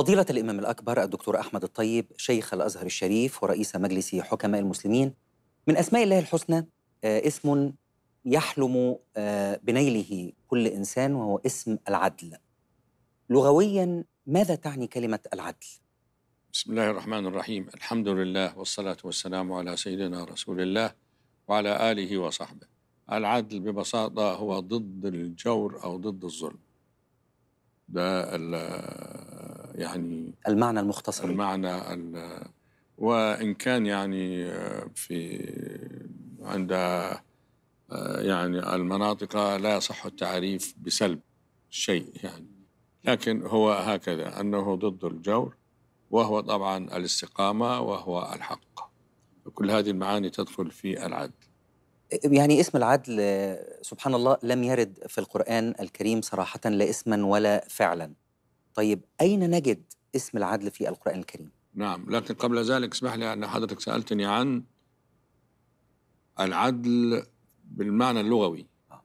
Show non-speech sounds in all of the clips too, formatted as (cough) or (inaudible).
فضيلة الإمام الأكبر الدكتور أحمد الطيب شيخ الأزهر الشريف ورئيس مجلس حكماء المسلمين من أسماء الله الحسنى آه، اسم يحلم آه، بنيله كل إنسان وهو اسم العدل لغويا ماذا تعني كلمة العدل؟ بسم الله الرحمن الرحيم الحمد لله والصلاة والسلام على سيدنا رسول الله وعلى آله وصحبه العدل ببساطة هو ضد الجور أو ضد الظلم ده يعني المعنى المختصر المعنى وإن كان يعني آه، في عند آه، يعني المناطق لا يصح التعريف بسلب شيء يعني لكن هو هكذا أنه ضد الجور وهو طبعا الاستقامة وهو الحق كل هذه المعاني تدخل في العدل يعني اسم العدل سبحان الله لم يرد في القرآن الكريم صراحة لا اسما ولا فعلا طيب أين نجد اسم العدل في القرآن الكريم؟ نعم لكن قبل ذلك اسمح لي أن حضرتك سألتني عن العدل بالمعنى اللغوي آه.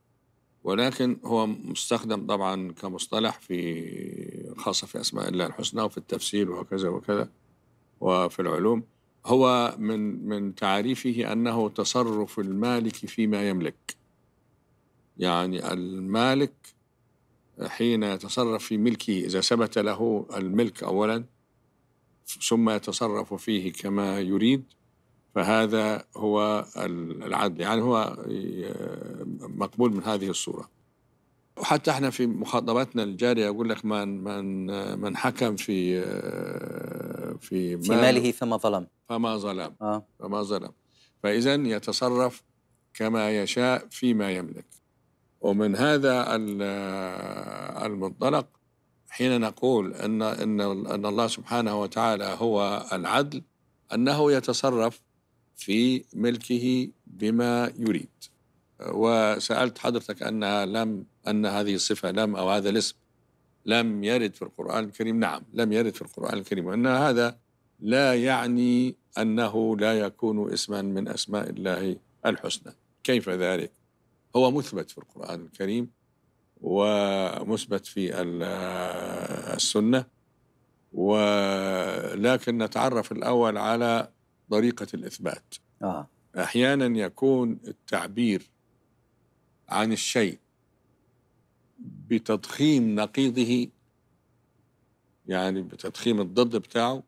ولكن هو مستخدم طبعا كمصطلح في خاصة في أسماء الله الحسنى وفي التفسير وكذا وكذا وفي العلوم هو من من تعريفه أنه تصرف المالك فيما يملك يعني المالك حين يتصرف في ملكه إذا ثبت له الملك أولا ثم يتصرف فيه كما يريد فهذا هو العدل يعني هو آه، مقبول من هذه الصورة وحتى احنا في مخاطباتنا الجارية أقول لك من من من حكم في آه، في, في ماله فما ظلم فما ظلم آه. فما ظلم فإذا يتصرف كما يشاء فيما يملك ومن هذا المنطلق حين نقول ان ان ان الله سبحانه وتعالى هو العدل انه يتصرف في ملكه بما يريد وسالت حضرتك انها لم ان هذه الصفه لم او هذا الاسم لم يرد في القران الكريم نعم لم يرد في القران الكريم وان هذا لا يعني انه لا يكون اسما من اسماء الله الحسنى كيف ذلك هو مثبت في القرآن الكريم ومثبت في السنة ولكن نتعرف الأول على طريقة الإثبات آه. أحيانا يكون التعبير عن الشيء بتضخيم نقيضه يعني بتضخيم الضد بتاعه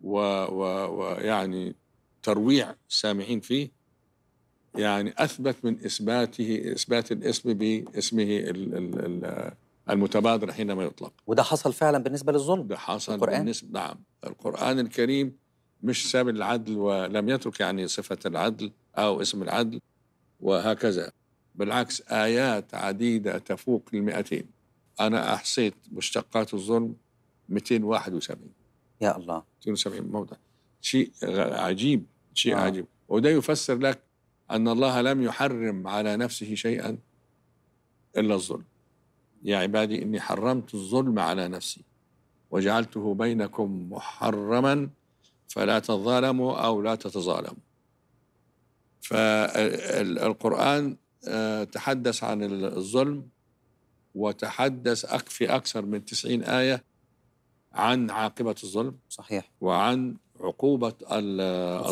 ويعني و و يعني ترويع السامعين فيه يعني اثبت من اثباته اثبات الاسم باسمه المتبادر حينما يطلق وده حصل فعلا بالنسبه للظلم ده حصل القرآن؟ بالنسبه نعم القران الكريم مش ساب العدل ولم يترك يعني صفه العدل او اسم العدل وهكذا بالعكس ايات عديده تفوق المئتين انا احصيت مشتقات الظلم 271 يا الله 270 موضع شيء عجيب شيء آه. عجيب وده يفسر لك أن الله لم يحرم على نفسه شيئا إلا الظلم يا عبادي إني حرمت الظلم على نفسي وجعلته بينكم محرما فلا تظالموا أو لا تتظالموا فالقرآن آه، تحدث عن الظلم وتحدث في أكثر من تسعين آية عن عاقبة الظلم صحيح وعن عقوبة الظالمين,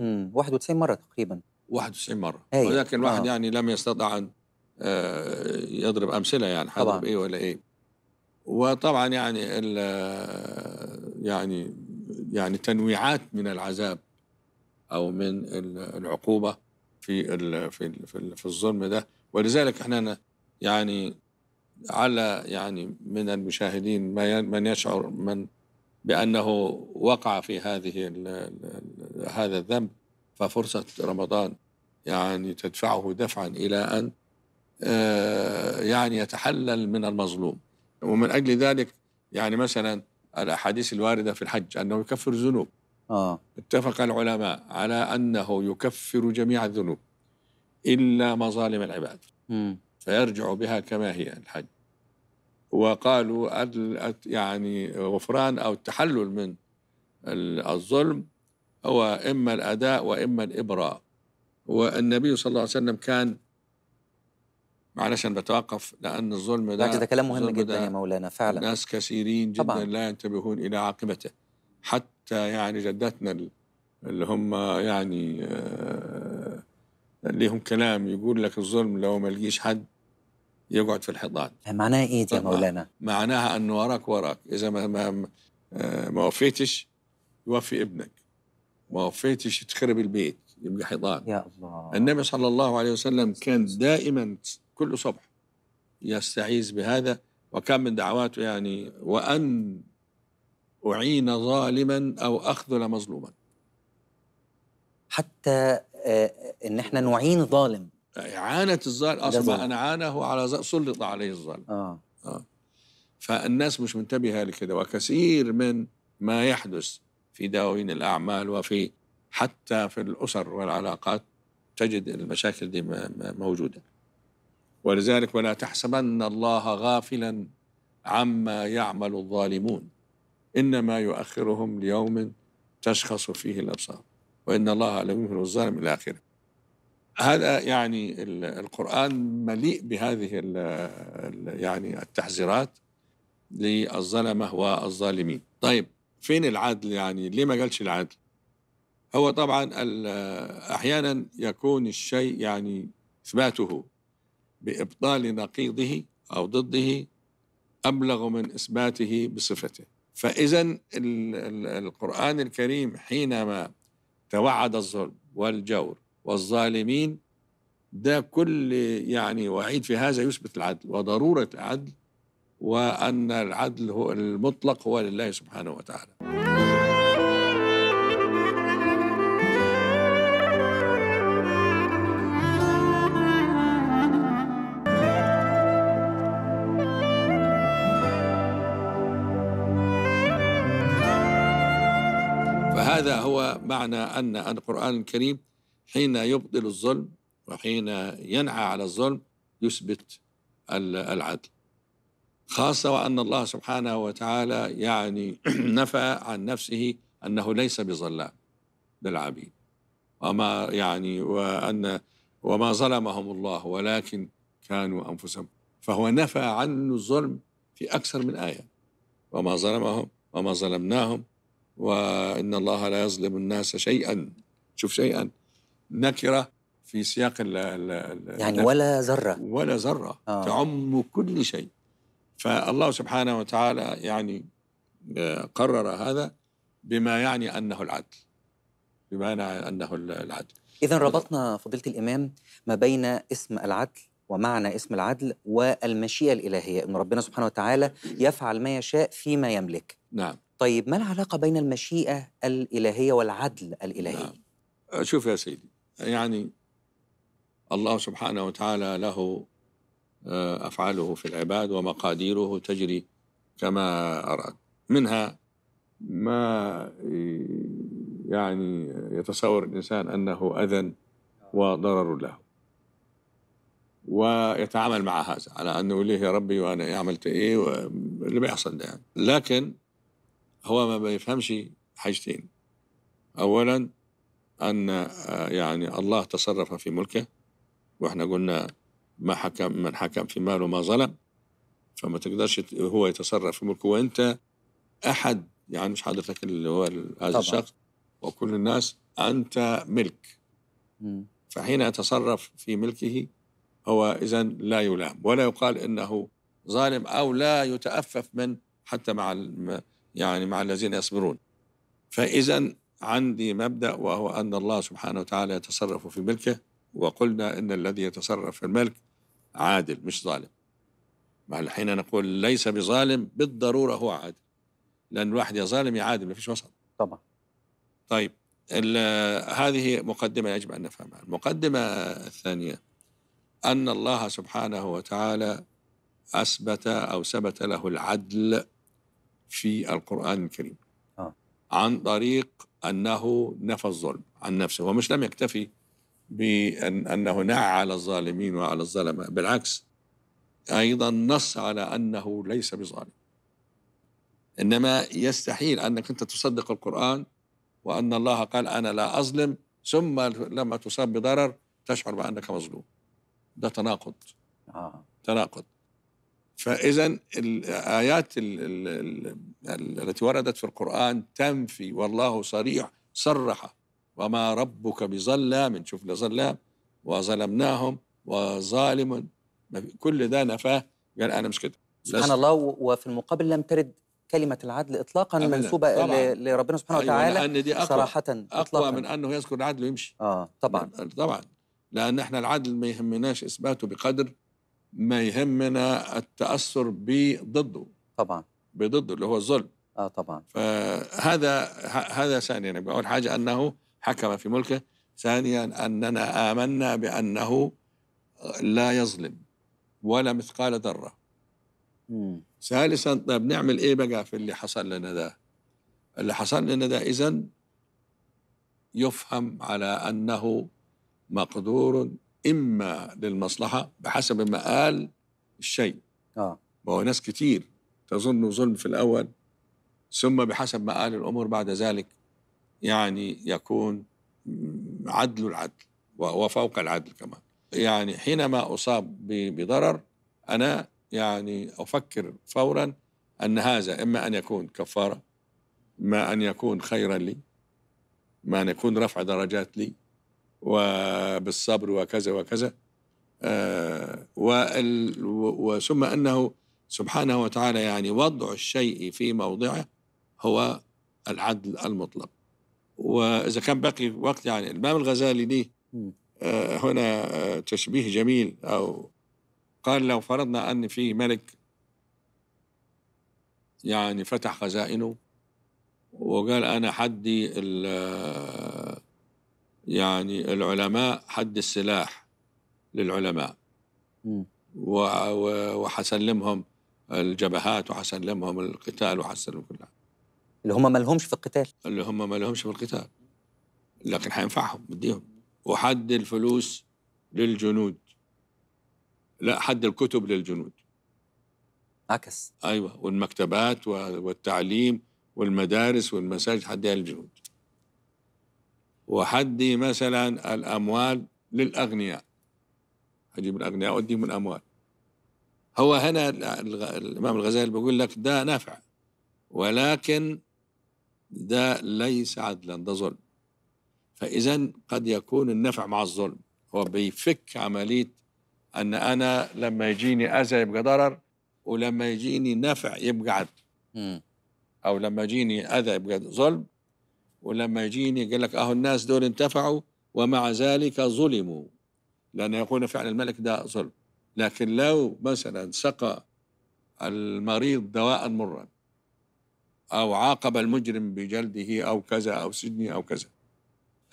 الظالمين. 91 مرة تقريبا 91 مره أي. أيوة. ولكن الواحد آه. يعني لم يستطع ان آه، يضرب امثله يعني حضرب ايه ولا ايه وطبعا يعني يعني يعني تنويعات من العذاب او من العقوبه في الـ في الـ في, الـ في الظلم ده ولذلك احنا يعني على يعني من المشاهدين من يشعر من بانه وقع في هذه هذا الذنب ففرصة رمضان يعني تدفعه دفعا إلى أن آه، يعني يتحلل من المظلوم ومن أجل ذلك يعني مثلا الأحاديث الواردة في الحج أنه يكفر الذنوب آه. اتفق العلماء على أنه يكفر جميع الذنوب إلا مظالم العباد م. فيرجع بها كما هي الحج وقالوا يعني غفران أو التحلل من الظلم هو إما الأداء وإما الإبراء والنبي صلى الله عليه وسلم كان معلش أنا بتوقف لأن الظلم ده ده كلام مهم جدا يا مولانا فعلا ناس كثيرين جدا طبعا. لا ينتبهون إلى عاقبته حتى يعني جدتنا اللي هم يعني آه ليهم كلام يقول لك الظلم لو ما لقيش حد يقعد في الحضان آه، معناها ايه يا مولانا؟ معناها انه وراك وراك اذا ما ما, آه، ما وفيتش يوفي ابنك ما وفيتش يتخرب البيت يبقى حيطان يا الله النبي صلى الله عليه وسلم كان دائما كل صبح يستعيذ بهذا وكان من دعواته يعني وأن أعين ظالما أو أخذل مظلوما حتى آه، إن إحنا نعين ظالم إعانة الظالم أصبح أن عانه على سلط عليه الظالم آه. آه. فالناس مش منتبهة لكده وكثير من ما يحدث في دواوين الأعمال وفي حتى في الأسر والعلاقات تجد المشاكل دي موجودة ولذلك ولا تحسبن الله غافلا عما يعمل الظالمون إنما يؤخرهم ليوم تشخص فيه الأبصار وإن الله لم يهلك الظالم إلى آخره هذا يعني القرآن مليء بهذه الـ يعني التحذيرات للظلمة والظالمين طيب فين العدل يعني ليه ما قالش العدل هو طبعا احيانا يكون الشيء يعني اثباته بابطال نقيضه او ضده ابلغ من اثباته بصفته فاذا القران الكريم حينما توعد الظلم والجور والظالمين ده كل يعني وعيد في هذا يثبت العدل وضروره العدل وأن العدل هو المطلق هو لله سبحانه وتعالى فهذا هو معنى أن القرآن الكريم حين يبطل الظلم وحين ينعى على الظلم يثبت العدل خاصة وأن الله سبحانه وتعالى يعني (clears throat) نفى عن نفسه أنه ليس بظلام للعبيد وما يعني وأن وما ظلمهم الله ولكن كانوا أنفسهم فهو نفى عن الظلم في أكثر من آية وما ظلمهم وما ظلمناهم وإن الله لا يظلم الناس شيئا شوف شيئا نكرة في سياق الـ الـ يعني ولا ذرة ولا ذرة آه. تعم كل شيء فالله سبحانه وتعالى يعني آه، قرر هذا بما يعني أنه العدل بما يعني أنه العدل إذا ربطنا فضيلة الإمام ما بين اسم العدل ومعنى اسم العدل والمشيئة الإلهية أن ربنا سبحانه وتعالى يفعل ما يشاء فيما يملك نعم طيب ما العلاقة بين المشيئة الإلهية والعدل الإلهي؟ نعم. شوف يا سيدي يعني الله سبحانه وتعالى له أفعاله في العباد ومقاديره تجري كما أراد منها ما يعني يتصور الإنسان أنه أذى وضرر له ويتعامل مع هذا على أنه ليه يا ربي وأنا عملت إيه واللي بيحصل ده يعني. لكن هو ما بيفهمش حاجتين أولا أن يعني الله تصرف في ملكه وإحنا قلنا ما حكم من حكم في ماله ما ظلم فما تقدرش هو يتصرف في ملكه وانت احد يعني مش حضرتك اللي هو هذا الشخص وكل الناس انت ملك فحين يتصرف في ملكه هو اذا لا يلام ولا يقال انه ظالم او لا يتأفف من حتى مع يعني مع الذين يصبرون فاذا عندي مبدا وهو ان الله سبحانه وتعالى يتصرف في ملكه وقلنا ان الذي يتصرف في الملك عادل مش ظالم مع الحين نقول ليس بظالم بالضروره هو عادل لان الواحد يا ظالم يا عادل ما فيش وسط طبعا طيب هذه مقدمه يجب ان نفهمها المقدمه الثانيه ان الله سبحانه وتعالى اثبت او ثبت له العدل في القران الكريم آه. عن طريق انه نفى الظلم عن نفسه ومش لم يكتفي بأن أنه نعى على الظالمين وعلى الظلمة بالعكس أيضا نص على أنه ليس بظالم إنما يستحيل أنك أنت تصدق القرآن وأن الله قال أنا لا أظلم ثم لما تصاب بضرر تشعر بأنك مظلوم ده تناقض آه. تناقض فإذا الآيات التي وردت في القرآن تنفي والله صريح صرح وما ربك بظلام نشوف لظلام وظلمناهم وظالم كل ده نفاه قال انا مش كده سبحان الله وفي المقابل لم ترد كلمة العدل إطلاقا منسوبة لربنا سبحانه أيوة وتعالى لأن دي أقوى صراحة أقوى إطلاقا. من أنه يذكر العدل ويمشي آه طبعا طبعا لأن إحنا العدل ما يهمناش إثباته بقدر ما يهمنا التأثر بضده طبعا بضده اللي هو الظلم اه طبعا فهذا هذا ثانيا يعني اول حاجه انه حكم في ملكه ثانيا أننا آمنا بأنه لا يظلم ولا مثقال ذرة ثالثا طيب نعمل إيه بقى في اللي حصل لنا ده اللي حصل لنا ده إذا يفهم على أنه مقدور إما للمصلحة بحسب مآل الشيء آه. وهو ناس كتير تظن ظلم في الأول ثم بحسب مآل الأمور بعد ذلك يعني يكون عدل العدل وفوق العدل كمان يعني حينما أصاب بضرر أنا يعني أفكر فورا أن هذا إما أن يكون كفارة ما أن يكون خيرا لي ما أن يكون رفع درجات لي وبالصبر وكذا وكذا آه، وثم أنه سبحانه وتعالى يعني وضع الشيء في موضعه هو العدل المطلق واذا كان باقي وقت يعني الامام الغزالي ليه آه، هنا آه، تشبيه جميل او قال لو فرضنا ان في ملك يعني فتح خزائنه وقال انا حدي آه، يعني العلماء حد السلاح للعلماء وحسلمهم الجبهات وحسلمهم القتال وحسلمهم كلها اللي هم ما لهمش في القتال اللي هم ما لهمش في القتال لكن هينفعهم بديهم وحد الفلوس للجنود لا حد الكتب للجنود عكس ايوه والمكتبات والتعليم والمدارس والمساجد حدها يعني للجنود وحدي مثلا الاموال للاغنياء اجيب الاغنياء واديهم الاموال هو هنا الامام الغزالي بيقول لك ده نافع ولكن ده ليس عدلا ده ظلم فإذا قد يكون النفع مع الظلم هو بيفك عملية أن أنا لما يجيني أذى يبقى ضرر ولما يجيني نفع يبقى عدل أو لما يجيني أذى يبقى ظلم ولما يجيني يقول لك أهو الناس دول انتفعوا ومع ذلك ظلموا لأن يقول فعل الملك ده ظلم لكن لو مثلا سقى المريض دواء مرا أو عاقب المجرم بجلده أو كذا أو سجنه أو كذا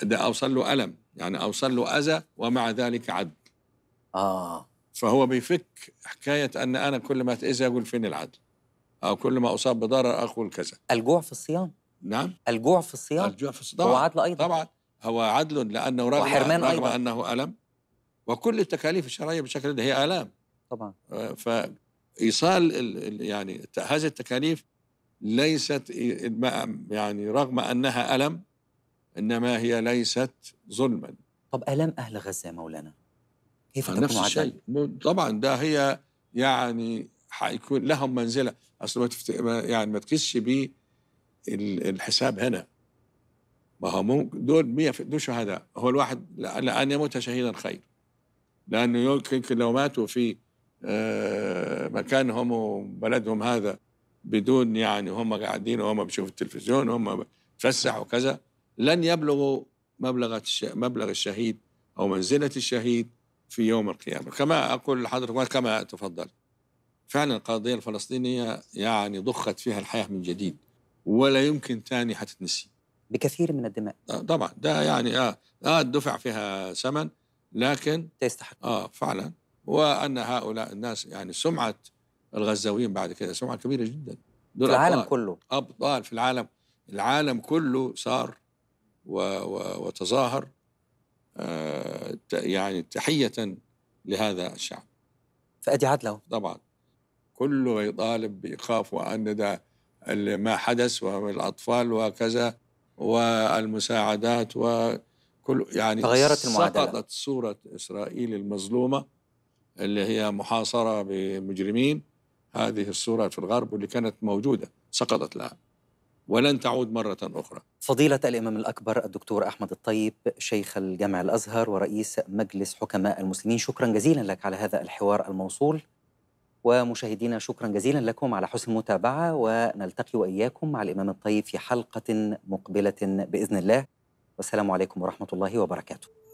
ده أوصل له ألم يعني أوصل له أذى ومع ذلك عدل آه فهو بيفك حكاية أن أنا كل ما أتأذي أقول فين العدل أو كل ما أصاب بضرر أقول كذا الجوع في الصيام نعم الجوع في الصيام الجوع في الصيام هو عدل أيضا طبعا هو عدل لأنه رغم, وحرمان رغم أيضا. أنه ألم وكل التكاليف الشرعية بشكل ده هي آلام طبعا آه، فإيصال يعني هذه التكاليف ليست يعني رغم أنها ألم إنما هي ليست ظلما طب ألم أهل غزة يا مولانا كيف تكون نفس الشيء طبعا ده هي يعني حيكون لهم منزلة أصل ما تفت... يعني ما تقيسش بيه الحساب هنا ما هو ممكن دول 100 دول شهداء هو الواحد لأن يموت شهيدا خير لأنه يمكن لو ماتوا في آه، مكانهم وبلدهم هذا بدون يعني هم قاعدين وهم بيشوفوا التلفزيون وهم بتفسح وكذا لن يبلغوا مبلغ مبلغ الشهيد او منزله الشهيد في يوم القيامه كما اقول لحضرتك كما تفضل فعلا القضيه الفلسطينيه يعني ضخت فيها الحياه من جديد ولا يمكن تاني حتتنسي بكثير من الدماء آه، طبعا ده يعني اه اه دفع فيها ثمن لكن تستحق اه فعلا وان هؤلاء الناس يعني سمعه الغزاويين بعد كده سمعة كبيرة جدا دول في العالم أبطال كله أبطال في العالم العالم كله صار و و وتظاهر آه يعني تحية لهذا الشعب فأدي عدله طبعا كله يطالب بإيقاف وأن ده ما حدث والأطفال وكذا والمساعدات وكل يعني تغيرت المعادلة سقطت صورة إسرائيل المظلومة اللي هي محاصرة بمجرمين هذه الصورة في الغرب واللي كانت موجودة سقطت الآن ولن تعود مرة أخرى فضيلة الإمام الأكبر الدكتور أحمد الطيب شيخ الجامع الأزهر ورئيس مجلس حكماء المسلمين شكرا جزيلا لك على هذا الحوار الموصول ومشاهدينا شكرا جزيلا لكم على حسن المتابعة ونلتقي وإياكم مع الإمام الطيب في حلقة مقبلة بإذن الله والسلام عليكم ورحمة الله وبركاته